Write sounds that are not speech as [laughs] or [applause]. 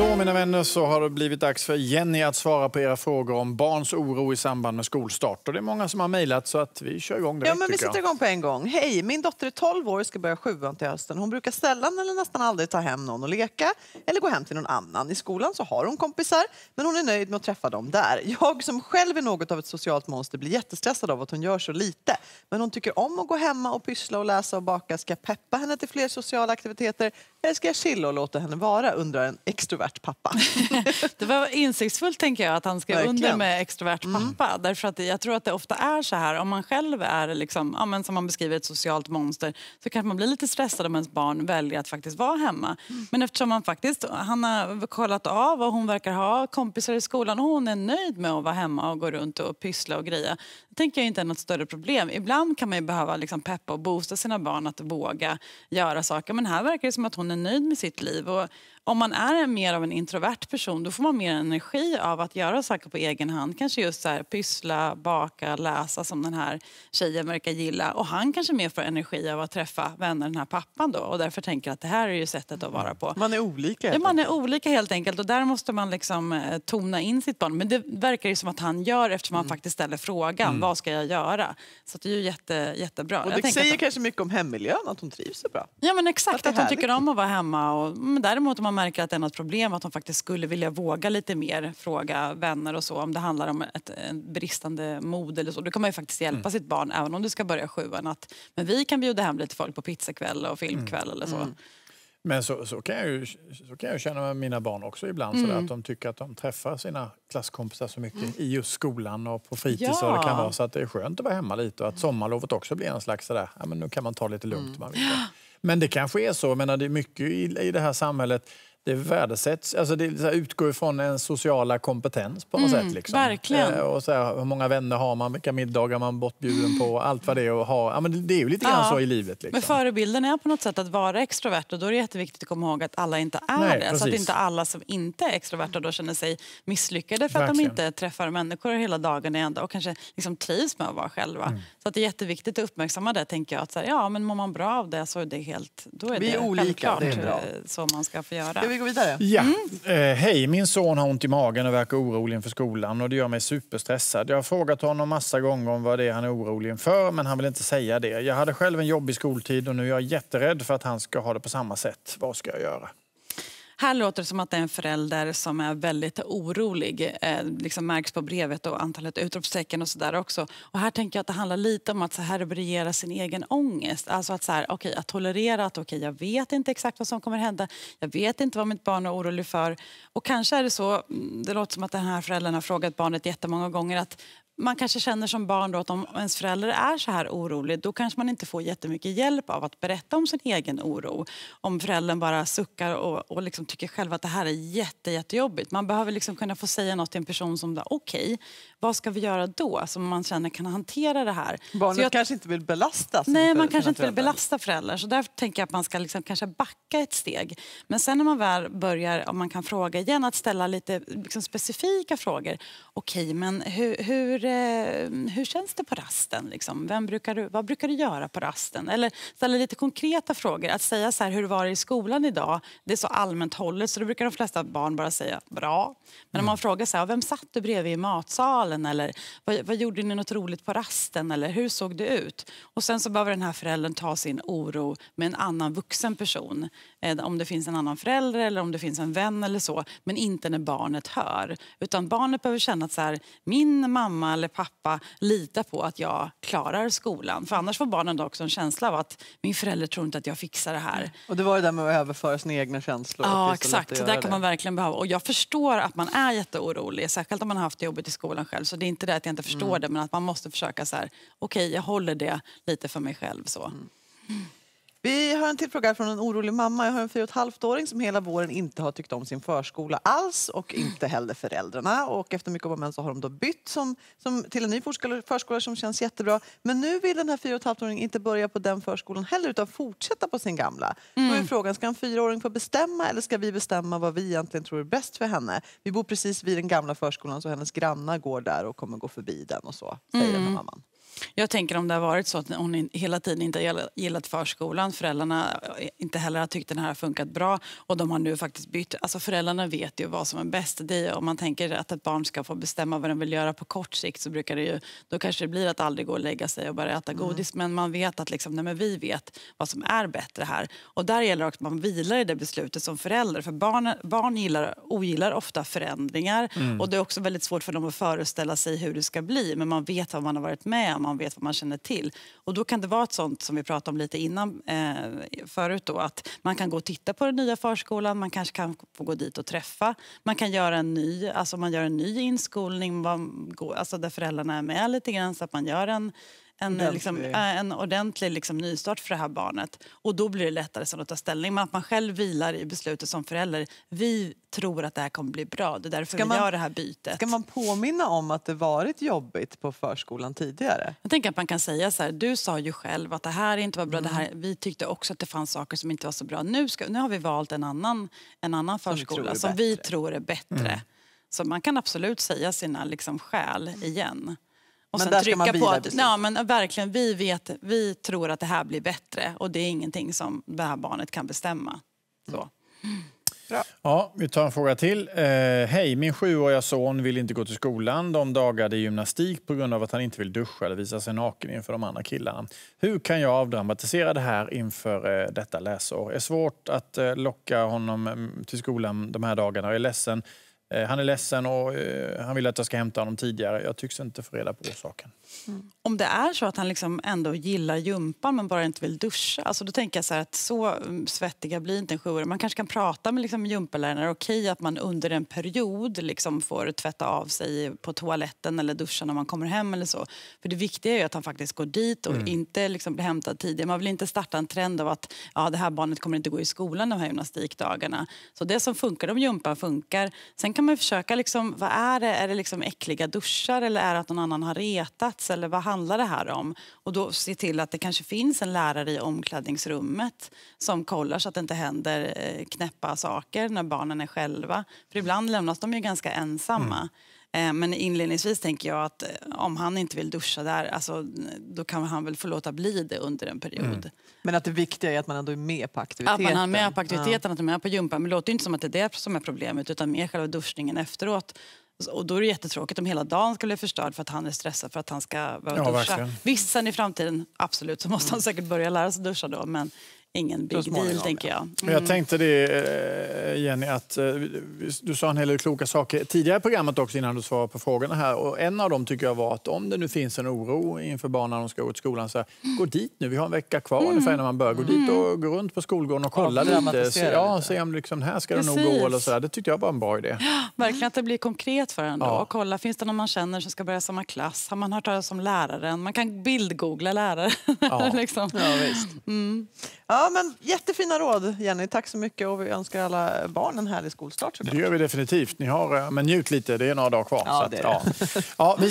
Då mina vänner så har det blivit dags för Jenny att svara på era frågor om barns oro i samband med skolstart. Och det är många som har mejlat så att vi kör igång direkt. Ja, men vi sätter igång på en gång. Hej, min dotter är 12 år och ska börja sjuan till hösten. Hon brukar sällan eller nästan aldrig ta hem någon och leka eller gå hem till någon annan. I skolan så har hon kompisar men hon är nöjd med att träffa dem där. Jag som själv är något av ett socialt monster blir jättestressad av att hon gör så lite. Men hon tycker om att gå hemma och pyssla och läsa och baka. Ska jag peppa henne till fler sociala aktiviteter eller ska jag chilla och låta henne vara? Undrar en extrovert extrovert pappa. [laughs] det var insiktsfullt tänker jag att han skrev Verkligen. under med extrovert mm. pappa. Mm. Därför att jag tror att det ofta är så här om man själv är liksom, ja, men som man beskriver ett socialt monster så kanske man blir lite stressad om ens barn väljer att faktiskt vara hemma. Mm. Men eftersom man faktiskt, han har kollat av och hon verkar ha kompisar i skolan och hon är nöjd med att vara hemma och gå runt och pyssla och greja. Det tänker jag inte är något större problem. Ibland kan man behöva liksom peppa och boosta sina barn att våga göra saker. Men här verkar det som att hon är nöjd med sitt liv. Och om man är mer av en introvert person då får man mer energi av att göra saker på egen hand. Kanske just så här, pyssla, baka, läsa som den här tjejen verkar gilla. Och han kanske mer får energi av att träffa vänner, den här pappan då. Och därför tänker att det här är ju sättet att vara på. Man är olika. Ja, man är olika helt enkelt. Och där måste man liksom eh, tona in sitt barn. Men det verkar ju som att han gör eftersom han mm. faktiskt ställer frågan. Mm. Vad ska jag göra? Så det är ju jätte, jättebra. Och det jag säger att... kanske mycket om hemmiljön, att hon trivs så bra. Ja men exakt, att, att hon tycker om att vara hemma. Och, men däremot om man man märker att det är något problem att de faktiskt skulle vilja våga lite mer fråga vänner och så om det handlar om ett, bristande mod eller så. Då kan man ju faktiskt hjälpa mm. sitt barn även om du ska börja sjuan att men vi kan bjuda hem lite folk på pizzakväll och mm. filmkväll mm. eller så. Mm. Men så, så, kan jag ju, så kan jag känna med mina barn också ibland, mm. Sådär, att de tycker att de träffar sina klasskompisar så mycket mm. i just skolan och på fritids. Ja. det kan vara, så att det är skönt att vara hemma lite och att sommarlovet också blir en slags sådär, ja men nu kan man ta lite lugnt. Mm. Man vill. Men det kanske är så. menar, det är mycket i, i det här samhället det värdesätts, alltså det utgår från en sociala kompetens på något mm, sätt. Liksom. Verkligen. Eh, och så här, hur många vänner har man, vilka middagar man bortbjuden på, allt vad det är att ha. Ja, men det är ju lite grann ja. så i livet. Liksom. Men förebilden är på något sätt att vara extrovert och då är det jätteviktigt att komma ihåg att alla inte är Nej, det. Precis. Så att inte alla som inte är extroverta då känner sig misslyckade för att verkligen. de inte träffar människor hela dagen ända och kanske liksom trivs med att vara själva. Mm. Så att det är jätteviktigt att uppmärksamma det tänker jag. Att så här, ja, men mår man bra av det så är det helt, då är Vi det är olika, självklart det är eh, så man ska få göra vi gå vidare? Ja. Mm. Eh, hej, min son har ont i magen och verkar orolig inför skolan och det gör mig superstressad. Jag har frågat honom massa gånger om vad det är han är orolig inför men han vill inte säga det. Jag hade själv en jobbig skoltid och nu är jag jätterädd för att han ska ha det på samma sätt. Vad ska jag göra? Här låter det som att det är en förälder som är väldigt orolig. Eh, liksom märks på brevet och antalet utropstecken och sådär också. Och här tänker jag att det handlar lite om att så härbärgera sin egen ångest. Alltså att, så här, okay, att tolerera att okay, jag vet inte exakt vad som kommer hända. Jag vet inte vad mitt barn är orolig för. Och kanske är det så, mm, det låter som att den här föräldern har frågat barnet jättemånga gånger att man kanske känner som barn då att om ens förälder är så här orolig då kanske man inte får jättemycket hjälp av att berätta om sin egen oro. Om föräldern bara suckar och, och liksom tycker själv att det här är jätte, jättejobbigt. Man behöver liksom kunna få säga något till en person som okej, okay, vad ska vi göra då? Som man känner kan hantera det här. Barnet jag, kanske inte vill belasta Nej, man kanske inte vill belasta föräldrar. Så därför tänker jag att man ska liksom kanske backa ett steg. Men sen när man väl börjar, om man kan fråga igen, att ställa lite liksom specifika frågor. Okej, okay, men hur, hur Eh, hur känns det på rasten? Liksom? Vem brukar du, vad brukar du göra på rasten? Eller ställa lite konkreta frågor. Att säga så här, hur var det i skolan idag? Det är så allmänt hållet så då brukar de flesta barn bara säga bra. Men mm. om man frågar så här, vem satt du bredvid i matsalen? Eller vad, vad gjorde ni något roligt på rasten? Eller hur såg det ut? Och sen så behöver den här föräldern ta sin oro med en annan vuxen person. Eh, om det finns en annan förälder eller om det finns en vän eller så. Men inte när barnet hör. Utan barnet behöver känna att så här, min mamma eller pappa lita på att jag klarar skolan. För annars får barnen då också en känsla av att min förälder tror inte att jag fixar det här. Mm. Och det var det där med att överföra sina egna känslor. Ja, exakt. Så där kan det. verkligen behöva. Och jag förstår att man är jätteorolig, särskilt om man har haft det jobbigt i skolan själv. Så det är inte det att jag inte förstår mm. det, men att man måste försöka så här, okej, okay, jag håller det lite för mig själv så. Mm. Vi har en till fråga från en orolig mamma. Jag har en fyra åring som hela våren inte har tyckt om sin förskola alls och inte heller föräldrarna. Och efter mycket om så har de då bytt som, som, till en ny förskola som känns jättebra. Men nu vill den här fyra åringen inte börja på den förskolan heller utan fortsätta på sin gamla. Mm. Då är mm. frågan, ska en fyraåring få bestämma eller ska vi bestämma vad vi egentligen tror är bäst för henne? Vi bor precis vid den gamla förskolan så hennes grannar går där och kommer gå förbi den och så, säger mm. den här mm. mamman. Jag tänker om det har varit så att hon hela tiden inte gillat förskolan, föräldrarna eh, inte heller har tyckt den här har funkat bra och de har nu faktiskt bytt. Alltså föräldrarna vet ju vad som är bäst. Det är, om man tänker att ett barn ska få bestämma vad den vill göra på kort sikt så brukar det ju, då kanske det blir att aldrig gå och lägga sig och bara äta mm. godis. Men man vet att liksom, nej, men vi vet vad som är bättre här. Och där gäller det också att man vilar i det beslutet som förälder. För barn, barn gillar, ogillar ofta förändringar mm. och det är också väldigt svårt för dem att föreställa sig hur det ska bli. Men man vet vad man har varit med om man vet, vad man känner till. Och då kan det vara ett sånt som vi pratade om lite innan eh, förut då, att man kan gå och titta på den nya förskolan, man kanske kan få gå dit och träffa, man kan göra en ny, alltså man gör en ny inskolning man går, alltså där föräldrarna är med lite grann så att man gör en en, ordentlig, liksom, eh, en ordentlig liksom, nystart för det här barnet. Och Då blir det lättare att ta ställning. Men att man själv vilar i beslutet som förälder. Vi tror att det här kommer bli bra. Det är därför ska vi man, gör det här bytet. Ska man påminna om att det varit jobbigt på förskolan tidigare? Jag tänker att man kan säga så här. Du sa ju själv att det här inte var bra. Mm. Det här, vi tyckte också att det fanns saker som inte var så bra. Nu, ska, nu har vi valt en annan, en annan förskola som vi tror är bättre. Mm. Så man kan absolut säga sina liksom, skäl igen. Och men sen trycka på att, ja, men verkligen, vi, vet, vi tror att det här blir bättre och det är ingenting som det här barnet kan bestämma. Så. Mm. Ja, vi tar en fråga till. Eh, Hej, min sjuåriga son vill inte gå till skolan de dagar det är gymnastik på grund av att han inte vill duscha eller visa sig naken inför de andra killarna. Hur kan jag avdramatisera det här inför eh, detta läsår? Det är svårt att eh, locka honom mm, till skolan de här dagarna. Jag är ledsen Eh, han är ledsen och eh, han vill att jag ska hämta honom tidigare. Jag tycks inte få reda på orsaken. Mm. Om det är så att han liksom ändå gillar gympan men bara inte vill duscha, alltså då tänker jag så att så mm, svettiga blir inte en sjuåring. Man kanske kan prata med liksom gympaläraren. Är det okej att man under en period liksom får tvätta av sig på toaletten eller duscha när man kommer hem eller så? För det viktiga är att han faktiskt går dit och mm. inte liksom blir hämtad tidigare. Man vill inte starta en trend av att ja, det här barnet kommer inte gå i skolan de här gymnastikdagarna. Så det som funkar om gympan funkar. Sen kan kan man försöka, liksom, vad är det? Är det liksom äckliga duschar eller är det att någon annan har retats? Eller vad handlar det här om? Och då se till att det kanske finns en lärare i omklädningsrummet som kollar så att det inte händer eh, knäppa saker när barnen är själva. För ibland lämnas de ju ganska ensamma. Mm. Eh, men inledningsvis tänker jag att eh, om han inte vill duscha där, alltså, då kan han väl få låta bli det under en period. Mm. Men att det viktiga är att man ändå är med på aktiviteten? Att man är med på aktiviteten, ja. att man är på gympan. Men det låter inte som att det är det som är problemet, utan mer själva duschningen efteråt. Och då är det jättetråkigt om hela dagen ska bli förstörd för att han är stressad för att han ska behöva ja, duscha. Verkligen. Visst, sen i framtiden, absolut, så måste han säkert börja lära sig duscha då. Men ingen big deal, tänker jag. Mm. Jag tänkte det, eh, Jenny, att eh, du sa en hel del kloka saker tidigare i programmet också innan du svarade på frågorna här. Och en av dem tycker jag var att om det nu finns en oro inför barnen, när de ska gå till skolan, så här, gå dit nu, vi har en vecka kvar mm. ungefär innan man börjar. Gå dit mm. och gå runt på skolgården och kolla ja, lite. Se, ja, se om liksom, här ska Precis. det nog gå. Eller så här. Det tyckte jag var en bra idé. Ja, verkligen att det blir konkret för en. Då. Ja. Och kolla, finns det någon man känner som ska börja samma klass? Har man hört talas om läraren? Man kan bildgoogla läraren. Ja. [laughs] liksom. ja, visst. Mm. Ja, men jättefina råd, Jenny. Tack så mycket. Och vi önskar alla barn en härlig skolstart. Såklart. Det gör vi definitivt. Ni har, eh, men njut lite, det är några dagar kvar. Ja, så att, ja. ja. vi